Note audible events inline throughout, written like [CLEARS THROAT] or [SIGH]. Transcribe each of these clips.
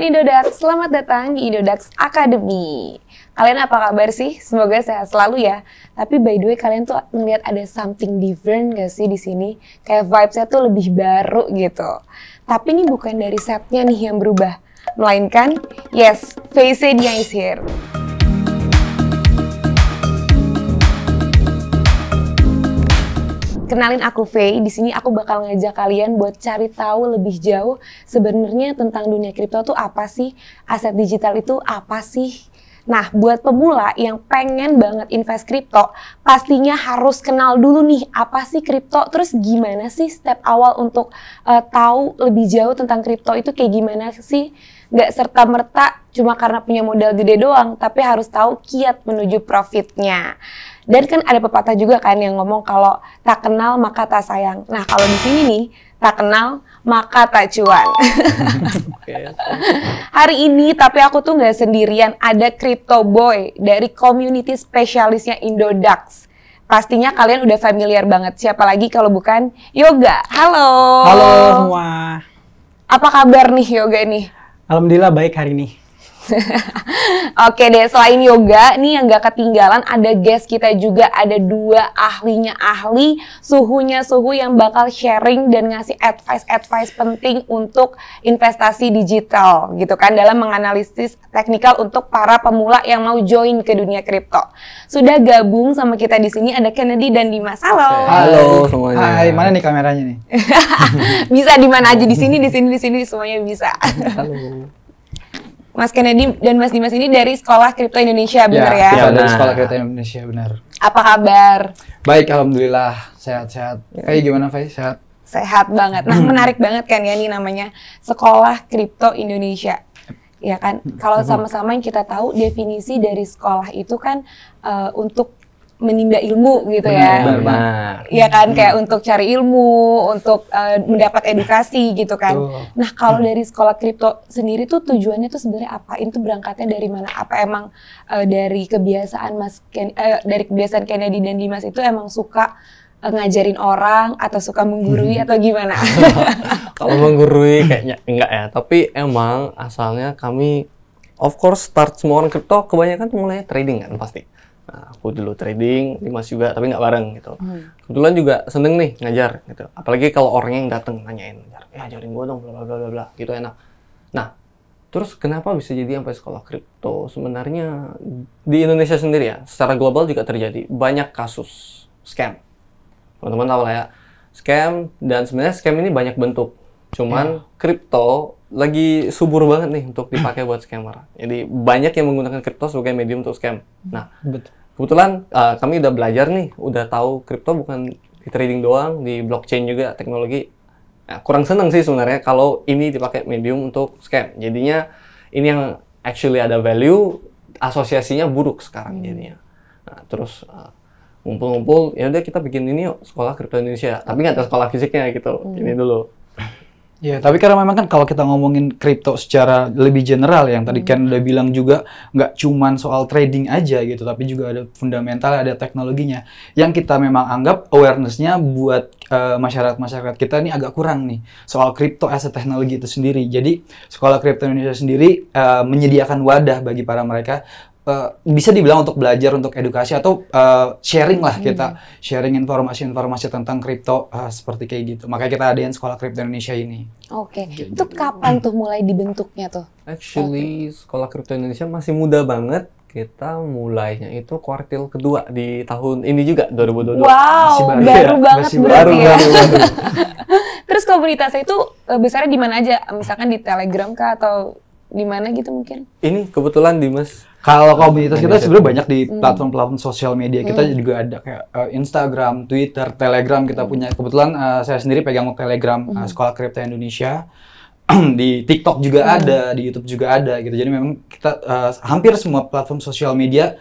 teman-teman Indodax, selamat datang di Indodax Academy. Kalian apa kabar sih? Semoga sehat selalu ya. Tapi by the way kalian tuh melihat ada something different gak sih di sini? Kayak vibes-nya tuh lebih baru gitu. Tapi ini bukan dari setnya nih yang berubah. Melainkan, yes, face nya is here. kenalin aku Faye. Di sini aku bakal ngajak kalian buat cari tahu lebih jauh sebenarnya tentang dunia kripto tuh apa sih? Aset digital itu apa sih? Nah, buat pemula yang pengen banget invest kripto, pastinya harus kenal dulu nih apa sih kripto, terus gimana sih step awal untuk uh, tahu lebih jauh tentang kripto itu kayak gimana sih? gak serta-merta cuma karena punya modal gede doang, tapi harus tahu kiat menuju profitnya. Dan kan ada pepatah juga kan yang ngomong kalau tak kenal maka tak sayang. Nah kalau di sini nih tak kenal maka tak cuan. [LAUGHS] Hari ini tapi aku tuh nggak sendirian. Ada Crypto Boy dari community spesialisnya Indodax pastinya kalian udah familiar banget. Siapa lagi kalau bukan Yoga. Halo. Halo semua. Apa kabar nih Yoga ini? Alhamdulillah baik hari ini. [LAUGHS] Oke deh, selain yoga, nih yang gak ketinggalan ada guest kita juga, ada dua ahlinya ahli, suhunya suhu yang bakal sharing dan ngasih advice-advice penting untuk investasi digital gitu kan, dalam menganalisis teknikal untuk para pemula yang mau join ke dunia kripto. Sudah gabung sama kita di sini ada Kennedy dan Dimas. Halo. Halo semuanya. Hai, mana nih kameranya nih? [LAUGHS] [LAUGHS] bisa di mana aja di sini, di sini, di sini semuanya bisa. Halo. Mas Kennedy dan Mas Dimas ini dari Sekolah Kripto Indonesia, benar ya? Iya, ya, dari Sekolah Kripto Indonesia, benar. Apa kabar? Baik, Alhamdulillah. Sehat-sehat. Kayak gimana, Fai? Sehat? Sehat banget. Nah, [CLEARS THROAT] menarik banget kan ya ini namanya Sekolah Kripto Indonesia. Ya kan? Kalau sama-sama yang kita tahu, definisi dari sekolah itu kan uh, untuk menimba ilmu gitu ya. Benar. Iya kan hmm. kayak untuk cari ilmu, untuk uh, mendapat edukasi gitu kan. Tuh. Nah, kalau dari sekolah kripto sendiri tuh tujuannya tuh sebenarnya apa? Itu berangkatnya dari mana? Apa emang uh, dari kebiasaan Mas Ken uh, dari kebiasaan Kennedy dan Dimas itu emang suka ngajarin orang atau suka menggurui hmm. atau gimana? [LAUGHS] kalau menggurui kayaknya enggak ya, tapi emang asalnya kami of course start semua orang kripto kebanyakan mulai trading kan pasti. Nah, aku dulu trading, Dimas juga, tapi nggak bareng gitu. Hmm. Kebetulan juga seneng nih ngajar gitu. Apalagi kalau orangnya yang datang nanyain, ya ajarin gue dong, bla bla bla bla, gitu enak. Nah, terus kenapa bisa jadi sampai sekolah kripto? Sebenarnya di Indonesia sendiri ya, secara global juga terjadi banyak kasus scam. Teman-teman tahu lah ya, scam dan sebenarnya scam ini banyak bentuk. Cuman ya. kripto lagi subur banget nih untuk dipakai buat scammer. Jadi banyak yang menggunakan kripto sebagai medium untuk scam. Nah, betul kebetulan uh, kami udah belajar nih, udah tahu kripto bukan di trading doang, di blockchain juga teknologi. Nah, kurang seneng sih sebenarnya kalau ini dipakai medium untuk scam. Jadinya ini yang actually ada value, asosiasinya buruk sekarang hmm. jadinya. Nah, terus uh, ngumpul-ngumpul ya udah kita bikin ini yuk sekolah kripto Indonesia tapi nggak ada sekolah fisiknya gitu hmm. ini dulu Ya, tapi karena memang kan kalau kita ngomongin kripto secara lebih general yang tadi kan udah bilang juga nggak cuman soal trading aja gitu, tapi juga ada fundamental, ada teknologinya yang kita memang anggap awarenessnya buat eh, masyarakat-masyarakat uh, kita ini agak kurang nih soal kripto as a teknologi itu sendiri. Jadi sekolah kripto Indonesia sendiri uh, menyediakan wadah bagi para mereka Eh, bisa dibilang untuk belajar untuk edukasi atau uh, sharing lah kita hmm. sharing informasi-informasi tentang kripto uh, seperti kayak gitu makanya kita adain sekolah kripto Indonesia ini oke okay. itu gitu. kapan tuh mulai dibentuknya tuh actually okay. sekolah kripto Indonesia masih muda banget kita mulainya itu kuartil kedua di tahun ini juga 2022 wow masih baru, baru ya. banget masih baru, ya. baru, baru, baru. [LAUGHS] terus komunitasnya itu besarnya di mana aja misalkan di Telegram kah atau di mana gitu mungkin ini kebetulan Dimas kalau komunitas kita sebenarnya banyak di hmm. platform-platform sosial media. Kita hmm. juga ada kayak uh, Instagram, Twitter, Telegram kita hmm. punya. Kebetulan uh, saya sendiri pegang Telegram uh, Sekolah Kripto Indonesia. [CLEARS THROAT] di TikTok juga hmm. ada, di YouTube juga ada gitu. Jadi memang kita uh, hampir semua platform sosial media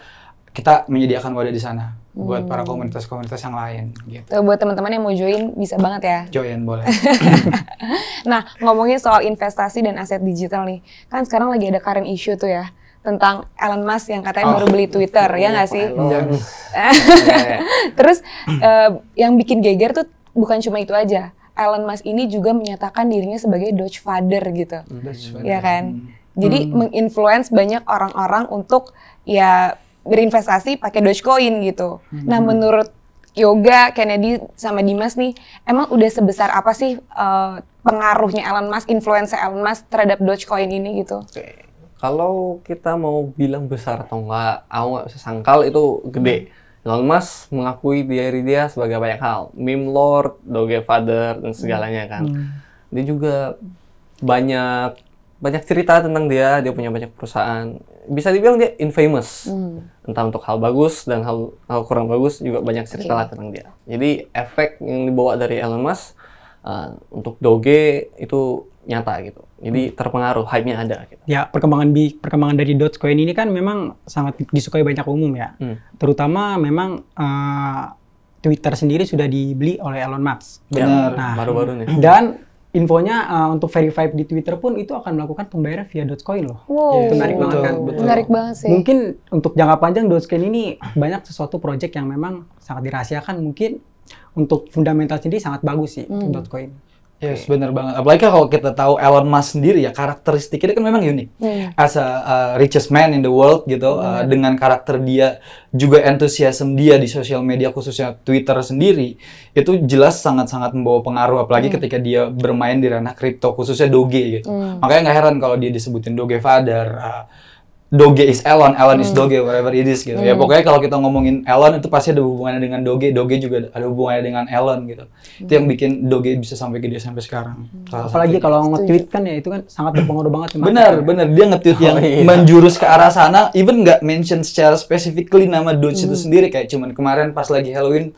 kita menyediakan wadah di sana buat para komunitas-komunitas yang lain gitu. Tuh, buat teman-teman yang mau join bisa banget ya. Join boleh. [LAUGHS] nah, ngomongin soal investasi dan aset digital nih. Kan sekarang lagi ada current issue tuh ya tentang Elon Musk yang katanya oh. baru beli Twitter ya nggak sih? Iya, [LAUGHS] Terus uh, yang bikin geger tuh bukan cuma itu aja. Elon Musk ini juga menyatakan dirinya sebagai Dutch Father gitu, Dutch ya kan? Hmm. Jadi hmm. menginfluence banyak orang-orang untuk ya berinvestasi pakai Dogecoin gitu. Nah, hmm. Nah menurut Yoga, Kennedy sama Dimas nih, emang udah sebesar apa sih uh, pengaruhnya Elon Musk, influence Elon Musk terhadap Dogecoin ini gitu? kalau kita mau bilang besar atau enggak, aku nggak bisa sangkal itu gede. Hmm. Elon Musk mengakui diri dia sebagai banyak hal, meme lord, doge father dan segalanya kan. Hmm. Dia juga banyak banyak cerita tentang dia, dia punya banyak perusahaan. Bisa dibilang dia infamous. Hmm. Entah untuk hal bagus dan hal, hal kurang bagus juga banyak iya. cerita okay. lah tentang dia. Jadi efek yang dibawa dari Elon Musk uh, untuk doge itu nyata gitu jadi terpengaruh, hype-nya ada. Gitu. Ya, perkembangan bi perkembangan dari Dogecoin ini kan memang sangat disukai banyak umum ya. Hmm. Terutama memang uh, Twitter sendiri sudah dibeli oleh Elon Musk. Benar. Ya, nah, baru-baru nih. [CLEARS THROAT] Dan infonya uh, untuk verify di Twitter pun itu akan melakukan pembayaran via Dogecoin loh. Wow. Itu menarik banget kan. Betul. Menarik banget sih. Mungkin untuk jangka panjang Dogecoin ini banyak sesuatu project yang memang sangat dirahasiakan mungkin untuk fundamental sendiri sangat bagus sih hmm. Dogecoin. Yes, benar banget. Apalagi kalau kita tahu Elon Musk sendiri ya karakteristiknya kan memang unik. Yeah. As a uh, richest man in the world gitu iya. uh, dengan karakter dia juga entusiasme dia di sosial media khususnya Twitter sendiri itu jelas sangat-sangat membawa pengaruh apalagi mm. ketika dia bermain di ranah kripto khususnya Doge gitu. Mm. Makanya nggak heran kalau dia disebutin Doge Father. Uh, Doge is Elon, Elon hmm. is Doge, whatever it is gitu. Ya, hmm. Ya pokoknya kalau kita ngomongin Elon itu pasti ada hubungannya dengan Doge, Doge juga ada hubungannya dengan Elon gitu. Hmm. Itu yang hmm. bikin Doge bisa sampai gede sampai sekarang. Hmm. Apalagi kalau nge-tweet kan ya itu kan sangat berpengaruh banget. Bener, ya. bener. Dia nge-tweet oh, yang iya. menjurus ke arah sana, even nggak mention secara specifically nama Doge hmm. itu sendiri. Kayak cuman kemarin pas lagi Halloween,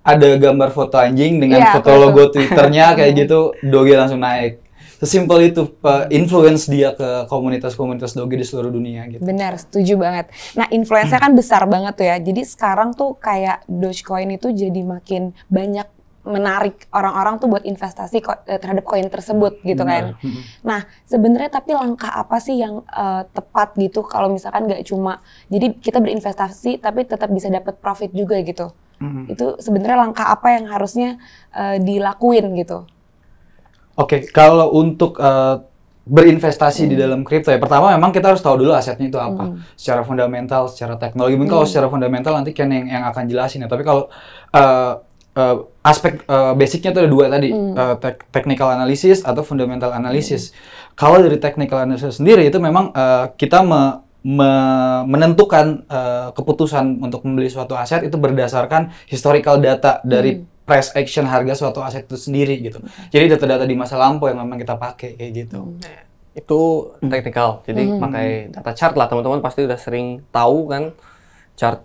ada gambar foto anjing dengan yeah, foto logo Twitternya kayak hmm. gitu Doge langsung naik sesimpel itu uh, influence dia ke komunitas-komunitas doge di seluruh dunia gitu. Benar, setuju banget. Nah, influence-nya kan besar banget tuh ya. Jadi sekarang tuh kayak Dogecoin itu jadi makin banyak menarik orang-orang tuh buat investasi ko eh, terhadap koin tersebut gitu kan. Benar. kan. Nah sebenarnya tapi langkah apa sih yang uh, tepat gitu kalau misalkan nggak cuma jadi kita berinvestasi tapi tetap bisa dapat profit juga gitu. Mm -hmm. Itu sebenarnya langkah apa yang harusnya uh, dilakuin gitu? Oke, okay, kalau untuk uh, berinvestasi hmm. di dalam kripto ya pertama memang kita harus tahu dulu asetnya itu apa hmm. secara fundamental secara teknologi mungkin hmm. kalau secara fundamental nanti Ken yang yang akan jelasin ya tapi kalau uh, uh, aspek uh, basicnya itu ada dua tadi hmm. uh, te technical analysis atau fundamental analysis hmm. kalau dari technical analysis sendiri itu memang uh, kita me me menentukan uh, keputusan untuk membeli suatu aset itu berdasarkan historical data dari hmm price action harga suatu aset itu sendiri gitu. Jadi data-data di masa lampau yang memang kita pakai kayak gitu. Hmm. Iya. Itu teknikal. jadi hmm. pakai data chart lah teman-teman pasti udah sering tahu kan chart.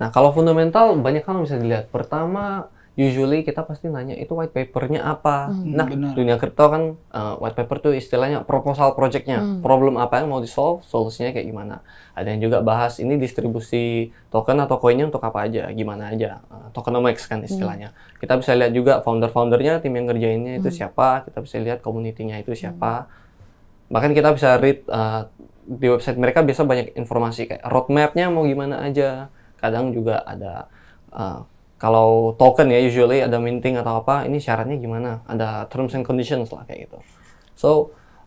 Nah kalau fundamental banyak hal yang bisa dilihat. Pertama usually kita pasti nanya itu white papernya apa. Hmm, nah, bener. dunia kripto kan uh, white paper tuh istilahnya proposal projectnya, hmm. problem apa yang mau di solve, solusinya kayak gimana. Ada yang juga bahas ini distribusi token atau koinnya untuk apa aja, gimana aja, uh, tokenomics kan hmm. istilahnya. Hmm. Kita bisa lihat juga founder-foundernya, tim yang ngerjainnya itu hmm. siapa, kita bisa lihat community itu siapa. Hmm. Bahkan kita bisa read uh, di website mereka biasa banyak informasi kayak roadmapnya mau gimana aja. Kadang juga ada uh, kalau token ya usually ada minting atau apa ini syaratnya gimana ada terms and conditions lah kayak gitu so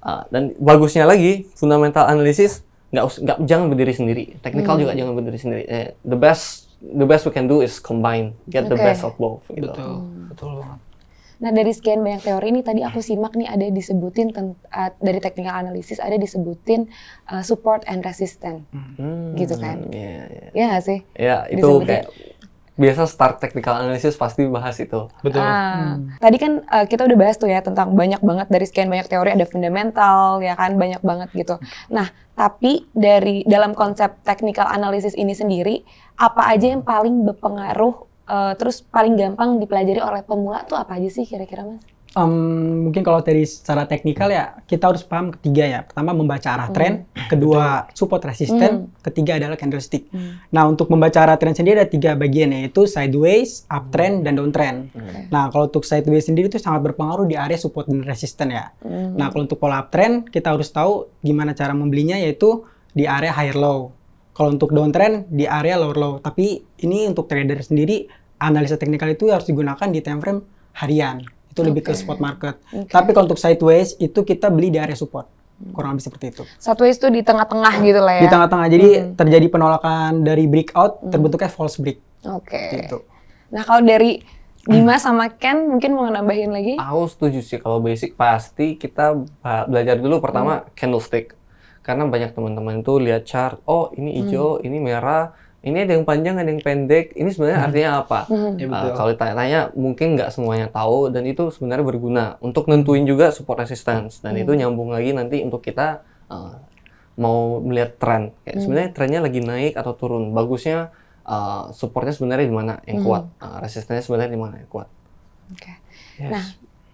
uh, dan bagusnya lagi fundamental analysis nggak nggak jangan berdiri sendiri technical hmm. juga jangan berdiri sendiri eh, the best the best we can do is combine get okay. the best of both gitu. betul hmm. betul banget Nah dari sekian banyak teori ini tadi aku simak nih ada disebutin uh, dari technical analysis ada disebutin uh, support and resistance hmm, hmm gitu kan? Iya yeah, yeah. Ya, ya. ya sih? Ya yeah, itu kayak biasa start technical analysis pasti bahas itu. Betul. Ah. Hmm. Tadi kan uh, kita udah bahas tuh ya tentang banyak banget dari sekian banyak teori ada fundamental ya kan banyak banget gitu. Nah, tapi dari dalam konsep technical analysis ini sendiri apa aja yang paling berpengaruh uh, terus paling gampang dipelajari oleh pemula tuh apa aja sih kira-kira Mas? Um, mungkin kalau dari secara teknikal ya kita harus paham ketiga ya. Pertama membaca arah tren, mm. [CLEARS THROAT] kedua Betul. support resisten, mm. ketiga adalah candlestick. Mm. Nah untuk membaca arah tren sendiri ada tiga bagian yaitu sideways, uptrend, dan downtrend. Okay. Hmm. Nah kalau untuk sideways sendiri itu sangat berpengaruh di area support dan resisten ya. Mm. Nah kalau untuk pola uptrend kita harus tahu gimana cara membelinya yaitu di area higher low. Kalau untuk downtrend di area lower low. Tapi ini untuk trader sendiri analisa teknikal itu harus digunakan di time frame harian. Itu lebih okay. ke spot market. Okay. Tapi kalau untuk sideways itu kita beli di area support kurang lebih seperti itu. Sideways itu di tengah-tengah gitu lah ya. Di tengah-tengah. Jadi hmm. terjadi penolakan dari breakout hmm. terbentuknya false break. Oke. Okay. Gitu. Nah, kalau dari Dimas [CLEARS THROAT] sama Ken mungkin mau nambahin lagi? Aku setuju sih kalau basic pasti kita belajar dulu pertama hmm. candlestick. Karena banyak teman-teman itu lihat chart, oh ini hijau, hmm. ini merah, ini ada yang panjang, ada yang pendek. Ini sebenarnya hmm. artinya apa? ya, Uh, kalau ditanya mungkin nggak semuanya tahu dan itu sebenarnya berguna untuk nentuin juga support resistance dan hmm. itu nyambung lagi nanti untuk kita uh, mau melihat tren. Kayak hmm. sebenarnya trennya lagi naik atau turun. Bagusnya uh, supportnya sebenarnya di mana yang hmm. kuat, hmm. uh, resistennya sebenarnya di mana yang kuat. Oke. Okay. Yes. Nah,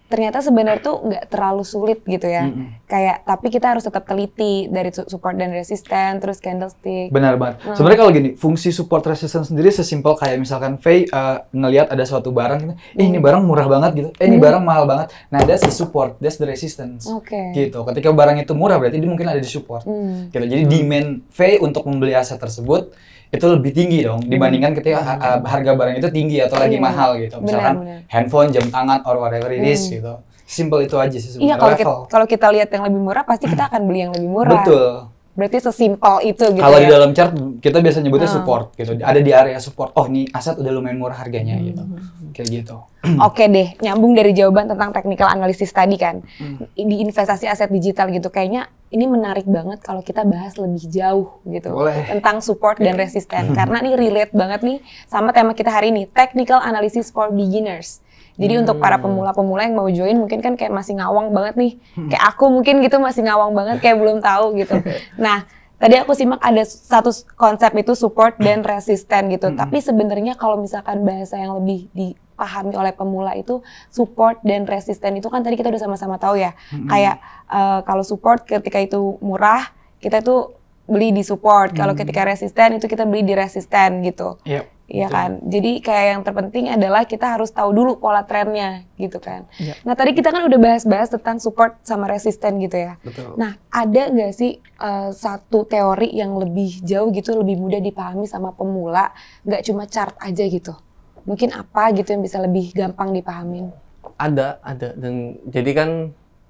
ternyata sebenarnya tuh nggak terlalu sulit gitu ya. Mm-hmm. Kayak tapi kita harus tetap teliti dari support dan resistance terus candlestick. Benar banget. Mm. Sebenarnya kalau gini, fungsi support resistance sendiri sesimpel kayak misalkan Faye uh, ngelihat ada suatu barang gitu, eh ini mm. barang murah banget gitu, eh ini mm. barang mahal banget. Nah, ada si support, that's the resistance. Oke. Okay. Gitu. Ketika barang itu murah berarti dia mungkin ada di support. Mm. Gitu. Jadi demand Faye untuk membeli aset tersebut itu lebih tinggi dong hmm. dibandingkan ketika hmm. harga barang itu tinggi atau lagi iya. mahal gitu misalkan bener, bener. handphone jam tangan or whatever it is hmm. gitu simple itu aja sih sebenarnya iya kalau kita, kalau kita lihat yang lebih murah pasti kita akan beli yang lebih murah betul Berarti sesimpel itu gitu Kalau ya? di dalam chart kita biasa nyebutnya hmm. support gitu. Ada di area support. Oh, nih aset udah lumayan murah harganya hmm. gitu. Kayak gitu. [CLEARS THROAT] Oke deh, nyambung dari jawaban tentang technical analysis tadi kan. Hmm. Di investasi aset digital gitu kayaknya ini menarik banget kalau kita bahas lebih jauh gitu. Boleh. Tentang support dan hmm. resisten hmm. karena ini relate banget nih sama tema kita hari ini, technical analysis for beginners. Jadi hmm. untuk para pemula-pemula yang mau join mungkin kan kayak masih ngawang banget nih. Hmm. Kayak aku mungkin gitu masih ngawang banget kayak belum tahu gitu. [LAUGHS] Nah, tadi aku simak ada satu konsep itu support dan hmm. resisten gitu. Hmm. Tapi sebenarnya kalau misalkan bahasa yang lebih dipahami oleh pemula itu support dan resisten itu kan tadi kita udah sama-sama tahu ya. Hmm. Kayak uh, kalau support ketika itu murah, kita itu beli di support. Kalau hmm. ketika resisten itu kita beli di resisten gitu. Yep. Iya kan. Jadi kayak yang terpenting adalah kita harus tahu dulu pola trennya gitu kan. Ya. Nah tadi kita kan udah bahas-bahas tentang support sama resisten gitu ya. Betul. Nah ada nggak sih uh, satu teori yang lebih jauh gitu, lebih mudah dipahami sama pemula, nggak cuma chart aja gitu? Mungkin apa gitu yang bisa lebih gampang dipahami? Ada, ada. Dan jadi kan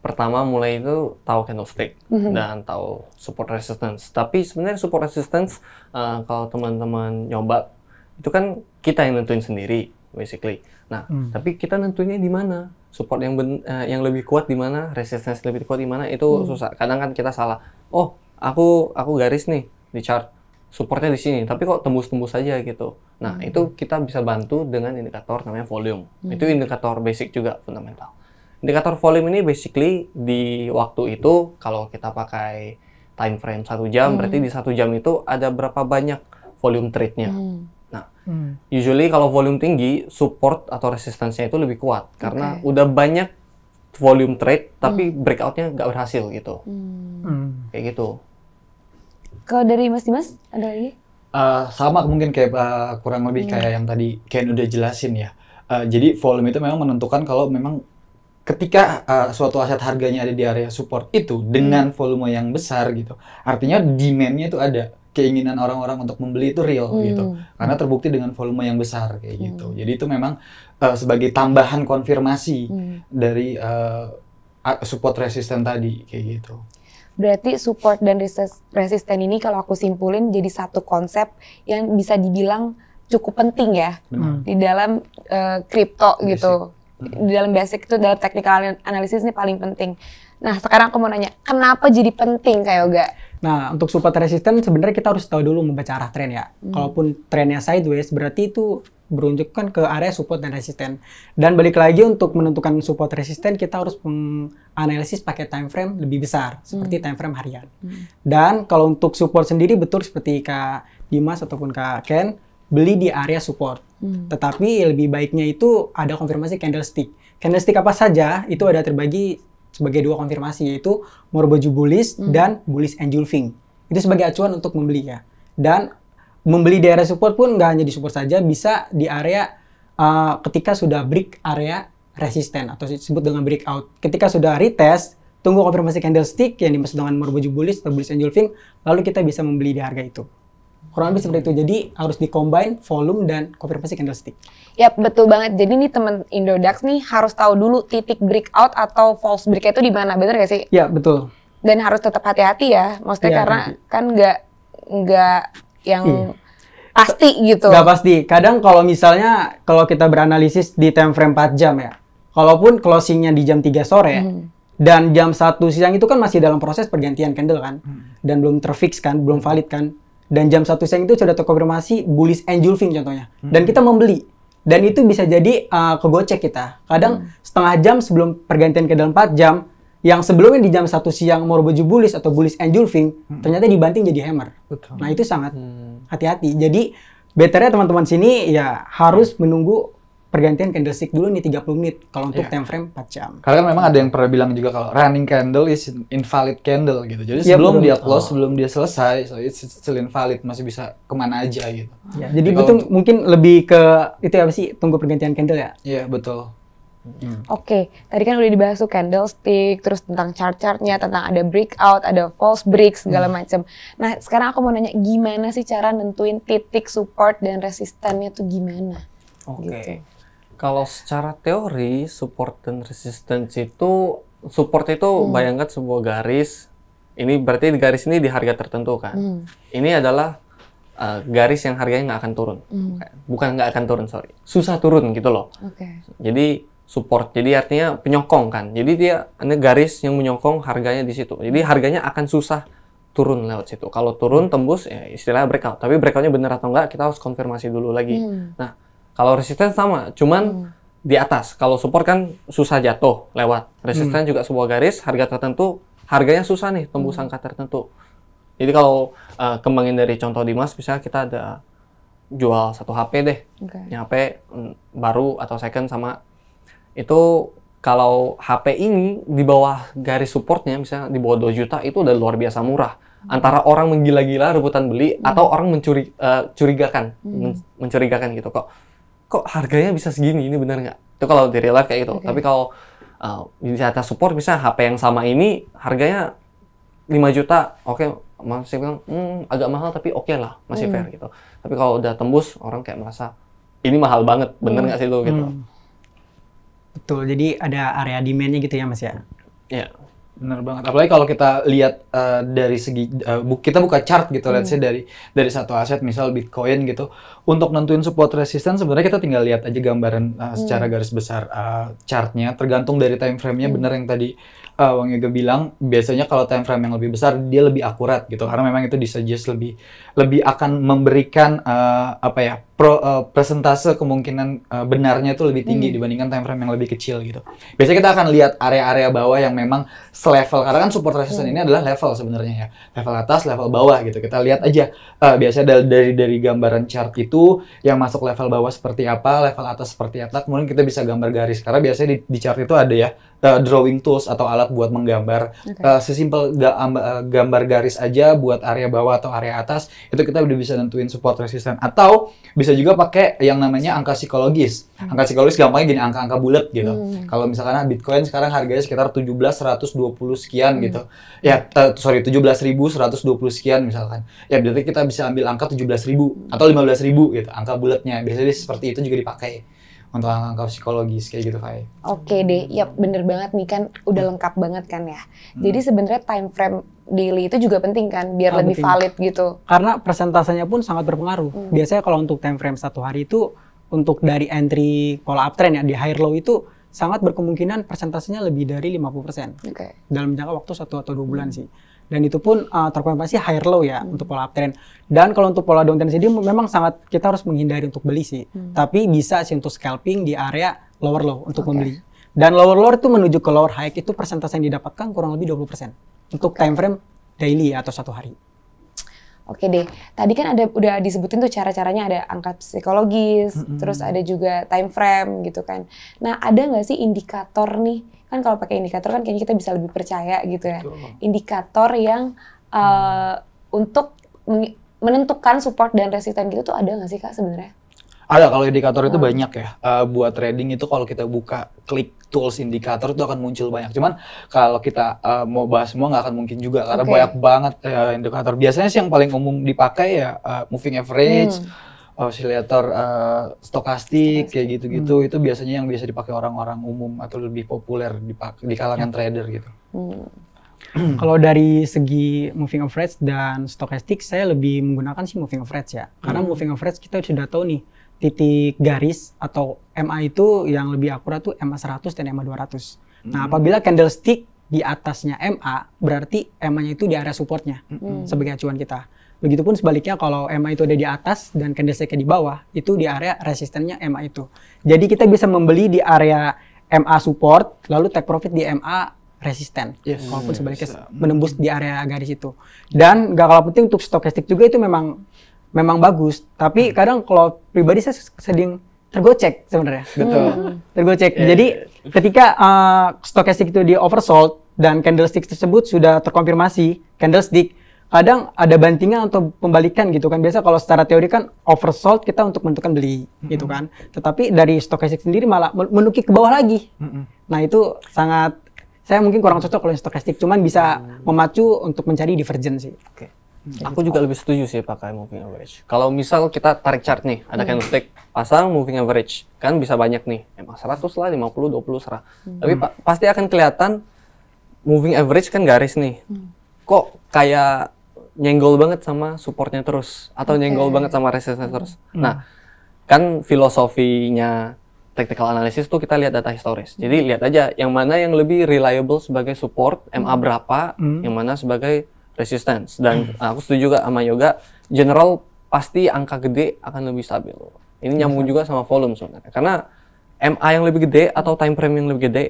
pertama mulai itu tahu candlestick mm -hmm. dan tahu support resistance. Tapi sebenarnya support resistance uh, kalau teman-teman nyoba itu kan kita yang nentuin sendiri basically. Nah, hmm. tapi kita nentuinnya di mana? Support yang ben, uh, yang lebih kuat di mana? Resistance lebih kuat di mana? Itu hmm. susah. Kadang kan kita salah. Oh, aku aku garis nih di chart. Supportnya di sini, tapi kok tembus-tembus saja gitu. Nah, hmm. itu kita bisa bantu dengan indikator namanya volume. Hmm. Itu indikator basic juga fundamental. Indikator volume ini basically di waktu itu kalau kita pakai time frame satu jam, hmm. berarti di satu jam itu ada berapa banyak volume trade-nya. Hmm Nah, hmm. usually kalau volume tinggi, support atau resistensinya itu lebih kuat karena okay. udah banyak volume trade tapi hmm. breakoutnya nggak berhasil gitu. Hmm. hmm. Kayak gitu. Kalau dari Mas Dimas ada lagi? Uh, sama mungkin kayak uh, kurang lebih hmm. kayak yang tadi Ken udah jelasin ya. Uh, jadi volume itu memang menentukan kalau memang ketika uh, suatu aset harganya ada di area support itu dengan hmm. volume yang besar gitu, artinya demand-nya itu ada keinginan orang-orang untuk membeli itu real hmm. gitu karena terbukti dengan volume yang besar kayak hmm. gitu jadi itu memang uh, sebagai tambahan konfirmasi hmm. dari uh, support resisten tadi kayak gitu berarti support dan resisten ini kalau aku simpulin jadi satu konsep yang bisa dibilang cukup penting ya hmm. di dalam crypto eh, kripto uh, gitu hmm. di dalam basic itu dalam technical analisis ini paling penting nah sekarang aku mau nanya kenapa jadi penting kayak Yoga? Nah, untuk support resistance sebenarnya kita harus tahu dulu membaca arah tren ya. Hmm. Kalaupun trennya sideways, berarti itu kan ke area support dan resisten. Dan balik lagi untuk menentukan support resisten, kita harus menganalisis pakai time frame lebih besar, seperti hmm. time frame harian. Hmm. Dan kalau untuk support sendiri betul seperti Kak Dimas ataupun Kak Ken, beli di area support. Hmm. Tetapi lebih baiknya itu ada konfirmasi candlestick. Candlestick apa saja, itu ada terbagi sebagai dua konfirmasi yaitu Morboju bullish hmm. dan bullish engulfing. Itu sebagai acuan untuk membeli ya. Dan membeli di area support pun nggak hanya di support saja, bisa di area uh, ketika sudah break area resisten atau disebut dengan breakout. Ketika sudah retest, tunggu konfirmasi candlestick yang dimaksud dengan Morboju bullish atau bullish engulfing, lalu kita bisa membeli di harga itu kurang lebih seperti itu. Jadi harus dikombin volume dan konfirmasi candlestick. Yap, betul banget. Jadi nih teman Indodax nih harus tahu dulu titik breakout atau false breakout itu di mana, benar gak sih? Ya, betul. Dan harus tetap hati-hati ya, maksudnya yep, iya, karena hati. kan nggak nggak yang iya. pasti gitu. Gak pasti. Kadang kalau misalnya kalau kita beranalisis di time frame 4 jam ya, kalaupun closingnya di jam 3 sore, hmm dan jam satu siang itu kan masih dalam proses pergantian candle kan hmm. dan belum terfix kan belum valid kan dan jam satu siang itu sudah terkonfirmasi bullish and engulfing contohnya hmm. dan kita membeli dan itu bisa jadi uh, kegocek kita kadang hmm. setengah jam sebelum pergantian ke dalam 4 jam yang sebelumnya di jam satu siang mau berbaju bullish atau bullish and engulfing hmm. ternyata dibanting jadi hammer Betul. nah itu sangat hmm. hati-hati hmm. jadi betternya teman-teman sini ya harus hmm. menunggu pergantian candlestick dulu nih 30 menit. Kalau untuk yeah. time frame 4 jam. Karena kan memang ada yang pernah bilang juga kalau running candle is invalid candle gitu. Jadi yeah, sebelum dia close, oh. sebelum dia selesai, so it's still invalid, masih bisa kemana aja gitu. Yeah, jadi itu mungkin lebih ke itu apa sih tunggu pergantian candle ya? Iya, yeah, betul. Hmm. hmm. Oke, okay. tadi kan udah dibahas tuh candlestick, terus tentang chart-chartnya, tentang ada breakout, ada false break segala hmm. macam. Nah, sekarang aku mau nanya gimana sih cara nentuin titik support dan resistennya tuh gimana? Oke. Okay. Gitu. Kalau secara teori support dan resistance itu support itu hmm. bayangkan sebuah garis. Ini berarti garis ini di harga tertentu kan. Hmm. Ini adalah uh, garis yang harganya nggak akan turun. Hmm. Bukan nggak akan turun sorry. Susah turun gitu loh. Okay. Jadi support. Jadi artinya penyokong kan. Jadi dia ada garis yang menyokong harganya di situ. Jadi harganya akan susah turun lewat situ. Kalau turun tembus ya istilahnya breakout. Tapi breakoutnya benar atau enggak kita harus konfirmasi dulu lagi. Hmm. Nah kalau resisten sama, cuman hmm. di atas. Kalau support kan susah jatuh lewat. Resisten hmm. juga sebuah garis, harga tertentu, harganya susah nih tembus hmm. angka tertentu. Jadi kalau uh, kembangin dari contoh Dimas, misalnya kita ada jual satu HP deh, okay. HP mm, baru atau second sama itu kalau HP ini di bawah garis supportnya, misalnya di bawah 2 juta itu udah luar biasa murah. Hmm. Antara orang menggila-gila rebutan beli hmm. atau orang mencuri uh, curigakan, hmm. men mencurigakan gitu kok kok harganya bisa segini ini benar nggak itu kalau di real life kayak gitu okay. tapi kalau uh, di atas support bisa HP yang sama ini harganya 5 juta oke okay, masih bilang hmm, agak mahal tapi oke okay lah masih hmm. fair gitu tapi kalau udah tembus orang kayak merasa ini mahal banget bener hmm. nggak hmm. sih lo gitu hmm. betul jadi ada area demandnya gitu ya mas ya Iya. Bener banget. Apalagi kalau kita lihat uh, dari segi uh, bu kita buka chart gitu, hmm. let's say hmm. dari dari satu aset misal Bitcoin gitu, untuk nentuin support resistance sebenarnya kita tinggal lihat aja gambaran uh, secara hmm. garis besar uh, chartnya, tergantung dari time frame-nya hmm. bener yang tadi uh, Wang Yoga bilang biasanya kalau time frame yang lebih besar dia lebih akurat gitu karena memang itu disuggest lebih lebih akan memberikan uh, apa ya pro, uh, presentase kemungkinan uh, benarnya itu lebih tinggi hmm. dibandingkan time frame yang lebih kecil gitu. Biasanya kita akan lihat area-area bawah yang memang selevel karena kan support resistance hmm. ini adalah level sebenarnya ya. Level atas, level bawah gitu. Kita lihat aja uh, biasanya dari, dari dari gambaran chart itu yang masuk level bawah seperti apa, level atas seperti apa, kemudian kita bisa gambar garis karena biasanya di, di chart itu ada ya uh, drawing tools atau alat buat menggambar. Okay. Uh, eh, sesimpel eh, gambar garis aja buat area bawah atau area atas itu kita udah bisa nentuin support resistance atau bisa juga pakai yang namanya angka psikologis. Hmm. Angka psikologis gampangnya gini angka-angka bulat gitu. Hmm. Kalau misalkan Bitcoin sekarang harganya sekitar 17.120 sekian gitu. hmm. gitu. Ya uh, sorry 17.120 sekian misalkan. Ya berarti kita bisa ambil angka 17.000 atau 15.000 gitu angka bulatnya. Biasanya seperti itu juga dipakai untuk angka-angka psikologis kayak gitu Fai. Oke okay deh, ya bener banget nih kan udah hmm. lengkap banget kan ya. Hmm. Jadi sebenarnya time frame daily itu juga penting kan biar ah, lebih penting. valid gitu. Karena persentasenya pun sangat berpengaruh. Hmm. Biasanya kalau untuk time frame satu hari itu untuk dari entry pola uptrend ya di higher low itu sangat berkemungkinan persentasenya lebih dari 50% okay. dalam jangka waktu satu atau dua bulan hmm. sih dan itu pun uh, terkonfirmasi higher low ya hmm. untuk pola uptrend. Dan kalau untuk pola downtrend sendiri memang sangat kita harus menghindari untuk beli sih. Hmm. Tapi bisa sih untuk scalping di area lower low untuk okay. membeli. Dan lower low itu menuju ke lower high itu persentase yang didapatkan kurang lebih 20% untuk okay. time frame daily ya atau satu hari. Oke deh, tadi kan ada udah disebutin tuh cara-caranya ada angkat psikologis, mm -hmm. terus ada juga time frame gitu kan. Nah ada nggak sih indikator nih? Kan kalau pakai indikator kan kayaknya kita bisa lebih percaya gitu ya. Indikator yang uh, untuk menentukan support dan resisten gitu tuh ada nggak sih kak sebenarnya? Ada kalau indikator itu banyak ya. Uh, buat trading itu kalau kita buka klik tools indikator itu akan muncul banyak. Cuman kalau kita uh, mau bahas semua nggak akan mungkin juga karena okay. banyak banget uh, indikator. Biasanya sih yang paling umum dipakai ya uh, moving average, hmm. oscillator uh, stokastik kayak gitu-gitu. Hmm. Itu biasanya yang biasa dipakai orang-orang umum atau lebih populer dipakai di kalangan hmm. trader gitu. Hmm. [CLEARS THROAT] Kalau dari segi moving average dan stokastik, saya lebih menggunakan sih moving average ya. Karena hmm. moving average kita sudah tahu nih titik garis atau MA itu yang lebih akurat tuh MA 100 dan MA 200. Nah, hmm. apabila candlestick di atasnya MA, berarti MA-nya itu di area supportnya hmm. hmm. sebagai acuan kita. Begitupun sebaliknya kalau MA itu ada di atas dan candlestick di bawah, itu di area resistennya MA itu. Jadi kita bisa membeli di area MA support, lalu take profit di MA resisten, yes. walaupun sebaliknya menembus di area garis itu. Dan gak kalah penting untuk stokastik juga itu memang memang bagus, tapi hmm. kadang kalau pribadi saya sedang tergocek sebenarnya. Betul. Hmm. Tergocek. Yeah, Jadi ya, ya. ketika uh, eh, stokastik itu di oversold dan candlestick tersebut sudah terkonfirmasi candlestick, kadang ada bantingan atau pembalikan gitu kan. Biasa kalau secara teori kan oversold kita untuk menentukan beli hmm gitu kan. Tetapi dari stokastik sendiri malah menukik ke bawah lagi. hmm Nah, itu sangat saya mungkin kurang cocok kalau stokastik, cuman bisa hmm. memacu untuk mencari divergensi. sih. Okay. Hmm. aku juga lebih setuju sih pakai moving average. Kalau misal kita tarik chart nih, ada hmm. candlestick pasang moving average, kan bisa banyak nih. Emang 100 lah, 50, 20 serah. Hmm. Tapi pa pasti akan kelihatan moving average kan garis nih. Hmm. Kok kayak nyenggol banget sama supportnya terus atau okay. nyenggol banget sama resistance terus. Hmm. Nah, kan filosofinya technical analysis tuh kita lihat data historis. Jadi hmm. lihat aja yang mana yang lebih reliable sebagai support, MA hmm. berapa, hmm. yang mana sebagai resistance dan hmm. aku setuju juga sama yoga general pasti angka gede akan lebih stabil. Ini iya, nyambung juga sama volume sebenarnya. Karena MA yang lebih gede atau time frame yang lebih gede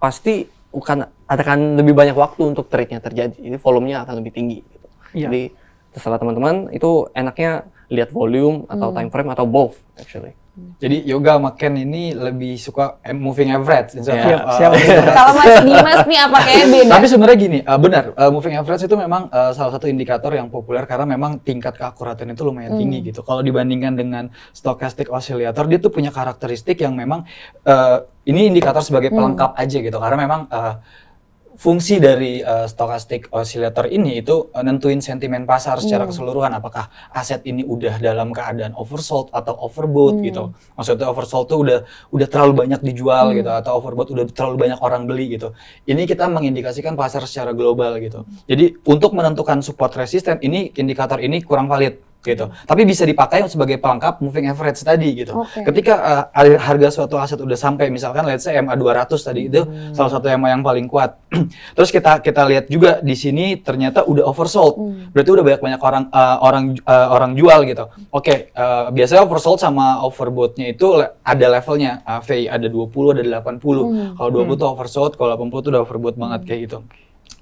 pasti akan akan lebih banyak waktu untuk trade-nya terjadi. Jadi volumenya akan lebih tinggi gitu. Yeah. Jadi terserah teman-teman itu enaknya lihat volume atau hmm. time frame atau both actually. Jadi yoga sama Ken ini lebih suka eh, moving average. yeah. yeah. uh, Kalau Mas Dimas nih apa kayak beda? Tapi sebenarnya gini, uh, benar uh, moving average itu memang uh, salah satu indikator yang populer karena memang tingkat keakuratan itu lumayan hmm. tinggi gitu. Kalau dibandingkan dengan stochastic oscillator, dia tuh punya karakteristik yang memang uh, ini indikator sebagai hmm. pelengkap hmm. aja gitu. Karena memang uh, fungsi dari uh, stochastic oscillator ini itu eh, nentuin sentimen pasar secara hmm. keseluruhan apakah aset ini udah dalam keadaan oversold atau overbought hmm. gitu. Maksudnya oversold tuh udah udah terlalu banyak dijual hmm. gitu atau overbought udah terlalu banyak orang beli gitu. Ini kita mengindikasikan pasar secara global gitu. Jadi untuk menentukan support resisten ini indikator ini kurang valid gitu. Hmm. Tapi bisa dipakai sebagai pelengkap moving average tadi gitu. Okay. Ketika uh, harga suatu aset udah sampai misalkan let's say MA 200 tadi itu hmm. salah satu MA yang paling kuat. [CLEARS THROAT] Terus kita kita lihat juga di sini ternyata udah oversold. Hmm. Berarti udah banyak-banyak orang uh, orang uh, orang jual gitu. Oke, okay, uh, biasanya oversold sama overboughtnya itu le ada levelnya. Uh, VI ada 20, ada 80. Hmm. Kalau 20 hmm. tuh oversold, kalau 80 tuh udah overbought banget hmm. kayak gitu.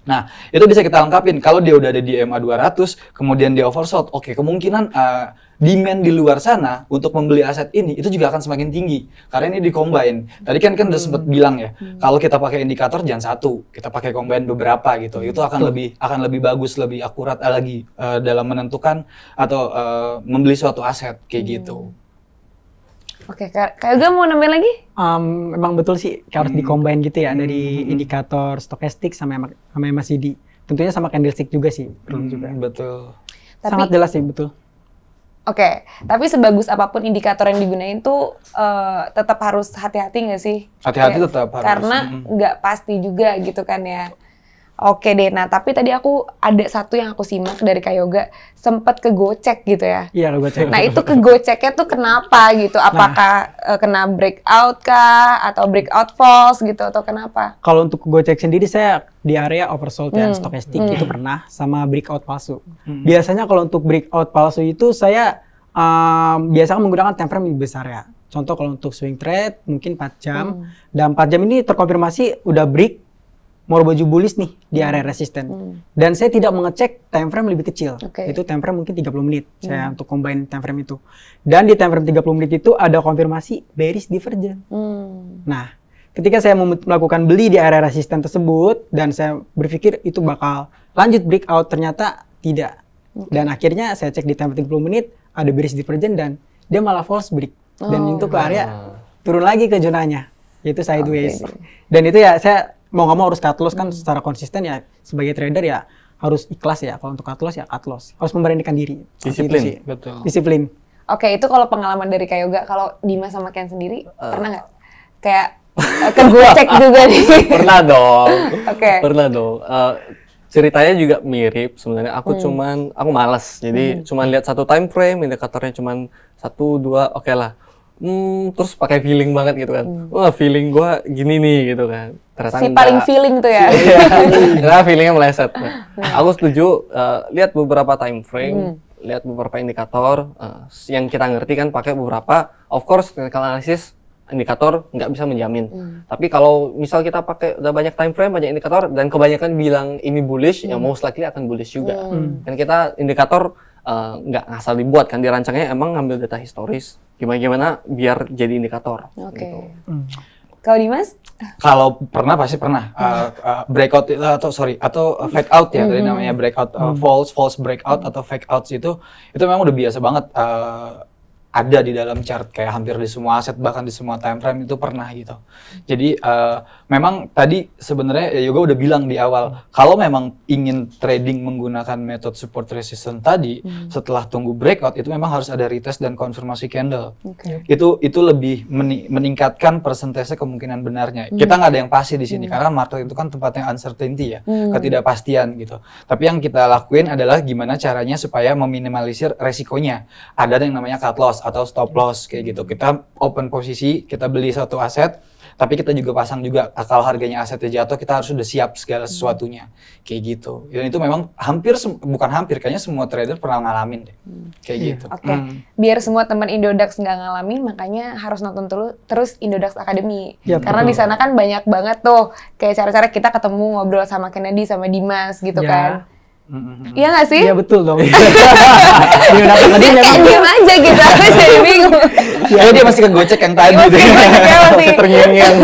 Nah, itu bisa kita lengkapin. Kalau dia udah ada di MA 200, kemudian dia oversold, oke, kemungkinan uh, demand di luar sana untuk membeli aset ini itu juga akan semakin tinggi. Karena ini dikombain. Tadi kan kan udah sempat hmm. bilang ya, hmm. kalau kita pakai indikator jangan satu, kita pakai combine beberapa gitu. Itu akan Tuh. lebih akan lebih bagus, lebih akurat lagi uh, dalam menentukan atau uh, membeli suatu aset kayak hmm. gitu. Oke, Kak, Kak Yoga mau nambahin lagi? Um, emang betul sih, kayak harus hmm. dikombin gitu ya hmm. dari hmm, hmm. indikator stokastik sama sama MACD. Tentunya sama candlestick juga sih, perlu hmm, juga. Betul. Tapi, Sangat jelas sih, betul. Oke, okay. tapi sebagus apapun indikator yang digunain tuh uh, tetap harus hati-hati nggak sih? Hati-hati tetap harus. Karena hmm. nggak pasti juga gitu kan ya. Oke deh, nah tapi tadi aku ada satu yang aku simak dari Kak Yoga, sempat kegocek gitu ya. Iya, kegocek. Nah itu kegoceknya tuh kenapa gitu? Nah. Apakah nah, uh, kena breakout kah? Atau breakout false gitu? Atau kenapa? Kalau untuk kegocek sendiri saya di area oversold kan, hmm. dan hmm. itu pernah sama breakout palsu. Hmm. Biasanya kalau untuk breakout palsu itu saya um, biasanya menggunakan time frame yang besar ya. Contoh kalau untuk swing trade mungkin 4 jam. Hmm. Dan 4 jam ini terkonfirmasi udah break mau baju bullish nih di hmm. area resisten. Hmm. Dan saya tidak mengecek time frame lebih kecil. Okay. Itu time frame mungkin 30 menit. Hmm. Saya untuk combine time frame itu. Dan di time frame 30 menit itu ada konfirmasi bearish divergent. Hmm. Nah, ketika saya melakukan beli di area resisten tersebut dan saya berpikir itu bakal lanjut breakout ternyata tidak. Okay. Dan akhirnya saya cek di time frame 30 menit ada bearish divergent dan dia malah false break. Dan oh. untuk itu ke area ah. turun lagi ke zonanya yaitu sideways. Okay. Dan itu ya saya mau nggak mau harus cut loss kan hmm. secara konsisten ya sebagai trader ya harus ikhlas ya kalau untuk cut loss ya cut loss harus memberanikan diri disiplin betul disiplin oke itu kalau pengalaman dari Yoga kalau Dimas sama Ken sendiri uh. pernah nggak kayak [LAUGHS] kan gue cek juga nih pernah dong oke okay. pernah dong uh, ceritanya juga mirip sebenarnya aku hmm. cuman aku malas jadi hmm. cuman lihat satu time frame indikatornya cuman satu dua oke okay lah hmm, terus pakai feeling banget gitu kan. Hmm. Wah, feeling gue gini nih gitu kan ternyata si enggak. paling feeling tuh ya. Iya, ternyata [LAUGHS] feelingnya meleset. Nah, nah. Aku setuju uh, lihat beberapa time frame, hmm. lihat beberapa indikator uh, yang kita ngerti kan pakai beberapa. Of course, technical analysis indikator nggak bisa menjamin. Hmm. Tapi kalau misal kita pakai udah banyak time frame, banyak indikator dan kebanyakan bilang ini bullish, ya hmm. yang most likely akan bullish juga. Hmm. hmm. Dan kita indikator eh, nggak uh, asal dibuat kan dirancangnya emang ngambil data historis gimana gimana biar jadi indikator. Okay. Gitu. Hmm. Kalau Dimas? Kalau pernah pasti pernah uh, uh, breakout uh, atau sorry atau uh, fake out ya mm tadi hmm. namanya breakout uh, false false breakout hmm. atau fake out itu itu memang udah biasa banget uh, ada di dalam chart kayak hampir di semua aset bahkan di semua time frame itu pernah gitu. Jadi uh, memang tadi sebenarnya ya Yoga udah bilang di awal hmm. kalau memang ingin trading menggunakan metode support resistance tadi hmm. setelah tunggu breakout itu memang harus ada retest dan konfirmasi candle. Okay. Itu itu lebih meningkatkan persentase kemungkinan benarnya. Hmm. Kita nggak ada yang pasti di sini hmm. karena market itu kan tempat yang uncertainty ya, hmm. ketidakpastian gitu. Tapi yang kita lakuin adalah gimana caranya supaya meminimalisir resikonya. Ada yang namanya cut loss atau stop loss kayak gitu. Kita open posisi, kita beli satu aset, tapi kita juga pasang juga akal harganya asetnya jatuh, kita harus sudah siap segala sesuatunya kayak gitu. Dan itu memang hampir bukan hampir kayaknya semua trader pernah ngalamin deh. Kayak yeah. gitu. Oke. Okay. Hmm. Biar semua teman Indodax nggak ngalamin, makanya harus nonton dulu terus Indodax Academy. Ya, Karena di sana kan banyak banget tuh kayak cara-cara kita ketemu ngobrol sama Kennedy sama Dimas gitu ya. kan Iya nggak sih? Iya betul dong. Dia udah Dia diam aja gitu, aku [LAUGHS] jadi bingung ya. dia masih kegocek yang tadi. Masih kegocek masih. Terngiang-ngiang.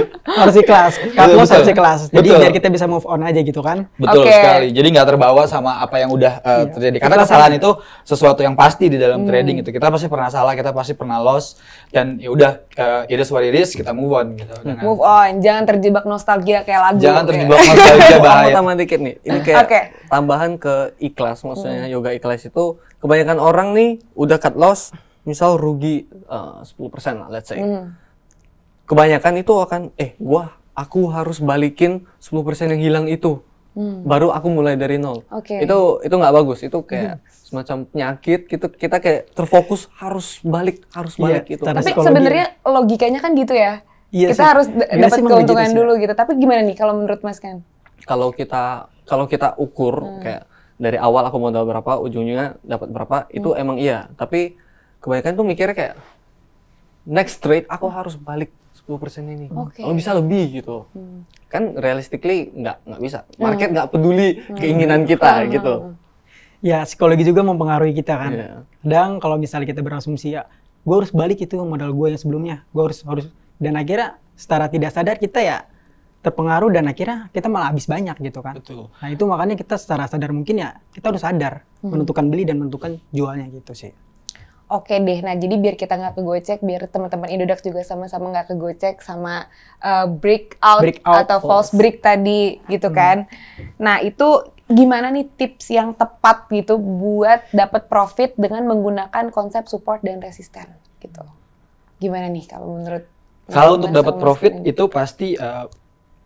[LAUGHS] harus ikhlas. Kalau harus ikhlas. Jadi betul. biar kita bisa move on aja gitu kan. Betul okay. sekali. Jadi nggak terbawa sama apa yang udah uh, eh, yeah. terjadi. Karena kesalahan itu sesuatu yang pasti di dalam hmm. trading itu. Kita pasti pernah salah, kita pasti pernah loss dan ya udah uh, it is what it is, kita move on gitu. hmm. Move on. Jangan terjebak nostalgia kayak lagu. Jangan terjebak [LAUGHS] nostalgia bahaya. Tambah dikit nih. Ini kayak okay. tambahan ke ikhlas maksudnya hmm. yoga ikhlas itu kebanyakan orang nih udah cut loss misal rugi eh, uh, 10% let's say. Mm. Kebanyakan itu akan eh gua aku harus balikin 10% yang hilang itu. Hmm. Baru aku mulai dari nol. Okay. Itu itu nggak bagus. Itu kayak hmm. semacam penyakit gitu. Kita kayak terfokus harus balik, harus iya, balik yeah, gitu. Tapi sebenarnya logikanya kan gitu ya. Iya kita sih. harus iya dapat keuntungan gitu dulu gitu. Tapi gimana nih kalau menurut Mas Ken? Kalau kita kalau kita ukur hmm. kayak dari awal aku mau dapat berapa, ujungnya dapat berapa, hmm. itu emang iya. Tapi kebanyakan tuh mikirnya kayak next trade aku hmm. harus balik 10% ini. Okay. Kalau bisa lebih gitu. Hmm. Kan realistically nggak nggak bisa. Market hmm. nggak peduli hmm. keinginan kita hmm. gitu. Ya psikologi juga mempengaruhi kita kan. Yeah. Kadang kalau misalnya kita berasumsi ya, gue harus balik itu modal gue yang sebelumnya. Gue harus harus dan akhirnya secara tidak sadar kita ya terpengaruh dan akhirnya kita malah habis banyak gitu kan. Betul. Nah itu makanya kita secara sadar mungkin ya kita harus sadar hmm. menentukan beli dan menentukan jualnya gitu sih oke okay deh. Nah, jadi biar kita nggak kegocek, biar teman-teman Indodax juga sama-sama nggak -sama kegocek sama uh, out out atau false. false break tadi gitu hmm. kan. Nah, itu gimana nih tips yang tepat gitu buat dapat profit dengan menggunakan konsep support dan resisten gitu. Gimana nih kalau menurut Kalau untuk dapat profit itu pasti uh,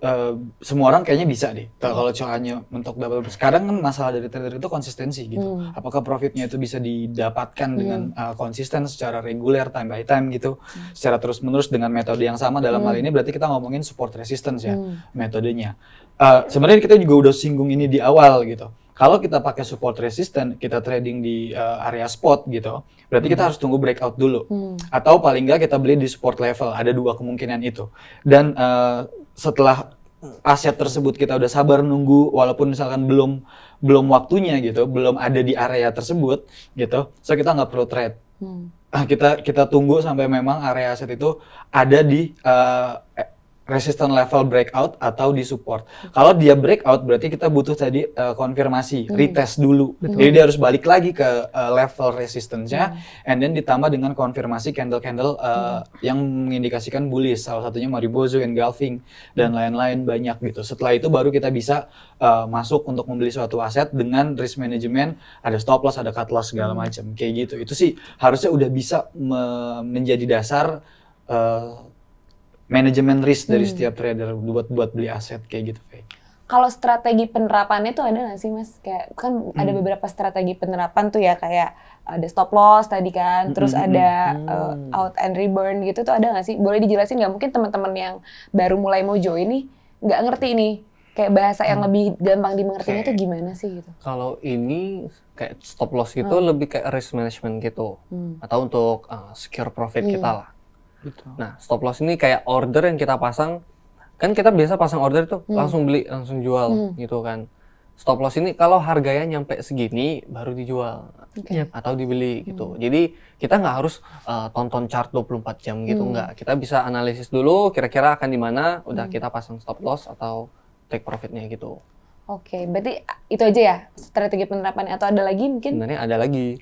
Eh, semua orang kayaknya bisa deh kalau caranya mentok double sekarang kan masalah dari trader itu konsistensi gitu hmm. apakah profitnya itu bisa didapatkan hmm. dengan uh, konsisten secara reguler time by time gitu hmm. secara terus menerus dengan metode yang sama dalam hmm. hal ini berarti kita ngomongin support resistance ya hmm. metodenya uh, sebenarnya kita juga udah singgung ini di awal gitu kalau kita pakai support resistance, kita trading di uh, area spot gitu, berarti hmm. kita harus tunggu breakout dulu, hmm. atau paling nggak kita beli di support level. Ada dua kemungkinan itu. Dan uh, setelah aset tersebut kita udah sabar nunggu walaupun misalkan belum belum waktunya gitu belum ada di area tersebut gitu so kita nggak perlu trade hmm. Ah, kita kita tunggu sampai memang area aset itu ada di uh, resisten level breakout atau di support. Kalau dia breakout berarti kita butuh tadi uh, konfirmasi, hmm. retest dulu. Betul. Jadi dia harus balik lagi ke uh, level resistance-nya hmm. and then ditambah dengan konfirmasi candle-candle uh, hmm. yang mengindikasikan bullish, salah satunya Maribozu, engulfing dan hmm. lain-lain banyak gitu. Setelah itu baru kita bisa uh, masuk untuk membeli suatu aset dengan risk management, ada stop loss, ada cut loss segala hmm. macam. Kayak gitu. Itu sih harusnya udah bisa me menjadi dasar manajemen risk dari hmm. setiap trader buat buat beli aset kayak gitu Faye? Kalau strategi penerapannya tuh ada nggak sih mas? Kayak kan hmm. ada beberapa strategi penerapan tuh ya kayak ada stop loss tadi kan, hmm, terus hmm, ada hmm. Uh, out and reburn gitu tuh ada nggak sih? Boleh dijelasin nggak? Mungkin teman-teman yang baru mulai mau join nih nggak ngerti ini. kayak bahasa yang lebih gampang dimengertinya okay. tuh gimana sih gitu? Kalau ini kayak stop loss itu hmm. lebih kayak risk management gitu, hmm. atau untuk uh, secure profit hmm. kita iya. lah. Betul. Nah, stop loss ini kayak order yang kita pasang. Kan kita biasa pasang order itu hmm. langsung beli, langsung jual hmm. gitu kan. Stop loss ini kalau harganya nyampe segini baru dijual okay. Iya, atau dibeli gitu. Hmm. Jadi kita nggak harus uh, tonton chart 24 jam gitu hmm. nggak. Kita bisa analisis dulu kira-kira akan di mana, udah hmm. kita pasang stop loss atau take profitnya gitu. Oke, okay, berarti itu aja ya strategi penerapannya atau ada lagi mungkin? Sebenarnya ada lagi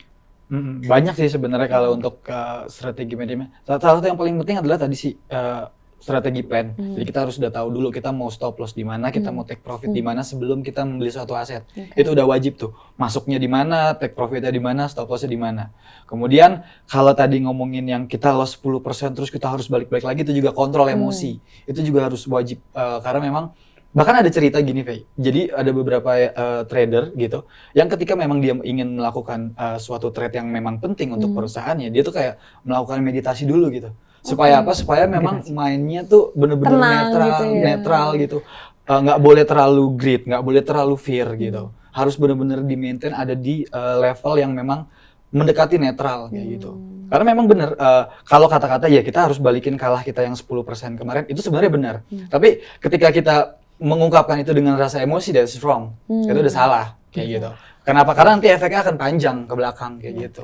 mm Banyak sih sebenarnya kalau untuk uh, strategi manajemen. Salah satu yang paling penting adalah tadi sih uh, strategi plan. Mm. Jadi kita harus udah tahu dulu kita mau stop loss di mana, kita mm. mau take profit mm. di mana sebelum kita membeli suatu aset. Okay. Itu udah wajib tuh. Masuknya di mana, take profitnya di mana, stop lossnya di mana. Kemudian kalau tadi ngomongin yang kita loss 10% terus kita harus balik-balik lagi itu juga kontrol hmm. emosi. Itu juga harus wajib uh, karena memang Bahkan ada cerita gini, Fei. Jadi ada beberapa uh, trader gitu, yang ketika memang dia ingin melakukan uh, suatu trade yang memang penting untuk hmm. perusahaannya, dia tuh kayak melakukan meditasi dulu gitu. Supaya okay. apa? Supaya memang meditasi. mainnya tuh bener-bener netral, gitu ya. netral gitu. Eh, nggak uh, boleh terlalu greed, nggak boleh terlalu fear hmm. gitu. Harus bener-bener di maintain ada di uh, level yang memang mendekati netral kayak gitu. hmm. gitu. Karena memang benar uh, kalau kata-kata ya kita harus balikin kalah kita yang 10% kemarin itu sebenarnya benar. Hmm. Tapi ketika kita mengungkapkan itu dengan rasa emosi that's strong Hmm. Itu udah salah kayak hmm. gitu. Kenapa? Karena nanti efeknya akan panjang ke belakang kayak okay. gitu.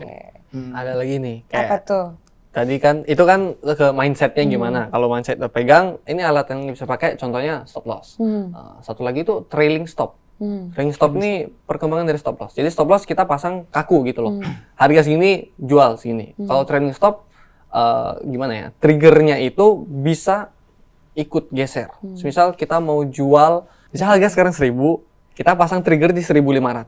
Hmm. Ada lagi nih. Kayak, Apa tuh? Tadi kan itu kan ke mindsetnya hmm. gimana? Kalau mindset pegang ini alat yang bisa pakai. Contohnya stop loss. Hmm. Uh, satu lagi itu trailing stop. Hmm. Trailing stop ini perkembangan dari stop loss. Jadi stop loss kita pasang kaku gitu loh. Hmm. Harga segini jual segini. Hmm. Kalau trailing stop uh, gimana ya? Triggernya itu bisa ikut geser. Hmm. Misal kita mau jual, misal harga sekarang 1000, kita pasang trigger di 1500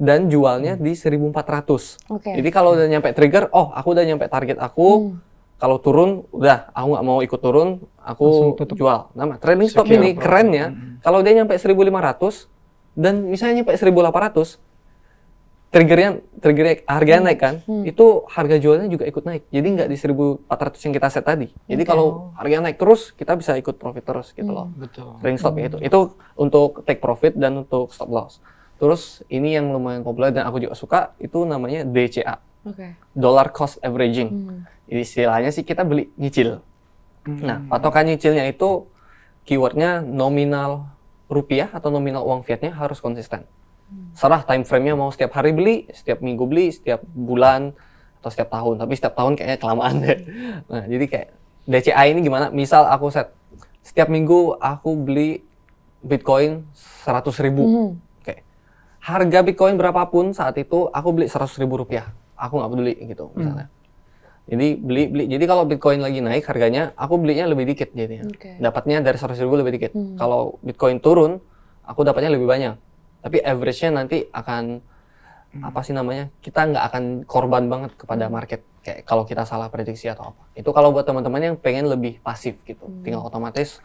dan jualnya di 1400. Okay. Jadi kalau udah nyampe trigger, oh aku udah nyampe target aku. Hmm. Kalau turun, udah aku nggak mau ikut turun, aku jual. Nama trailing stop Sekiru, ini bro. kerennya. Hmm, hmm. Kalau dia nyampe 1500 dan misalnya nyampe 1800, triggernya triggernya harganya naik hmm. kan hmm. itu harga jualnya juga ikut naik jadi nggak di 1400 yang kita set tadi jadi okay. kalau harga naik terus kita bisa ikut profit terus gitu hmm. loh betul ring stop gitu. hmm. itu itu untuk take profit dan untuk stop loss terus ini yang lumayan populer dan aku juga suka itu namanya DCA okay. dollar cost averaging hmm. jadi istilahnya sih kita beli nyicil hmm. nah patokan nyicilnya itu keywordnya nominal rupiah atau nominal uang fiatnya harus konsisten serah time frame-nya mau setiap hari beli, setiap minggu beli, setiap bulan atau setiap tahun. Tapi setiap tahun kayaknya kelamaan deh. [LAUGHS] Nah, jadi kayak DCA ini gimana? Misal aku set setiap minggu aku beli Bitcoin 100 ribu. Mm. Oke. Okay. Harga Bitcoin berapapun saat itu aku beli 100 ribu rupiah. Aku nggak peduli gitu mm. misalnya. Jadi beli beli. Jadi kalau Bitcoin lagi naik harganya, aku belinya lebih dikit jadinya. Okay. Dapatnya dari seratus ribu lebih dikit. Mm. Kalau Bitcoin turun, aku dapatnya lebih banyak tapi average-nya nanti akan hmm. apa sih namanya kita nggak akan korban banget kepada hmm. market kayak kalau kita salah prediksi atau apa itu kalau buat teman-teman yang pengen lebih pasif gitu hmm. tinggal otomatis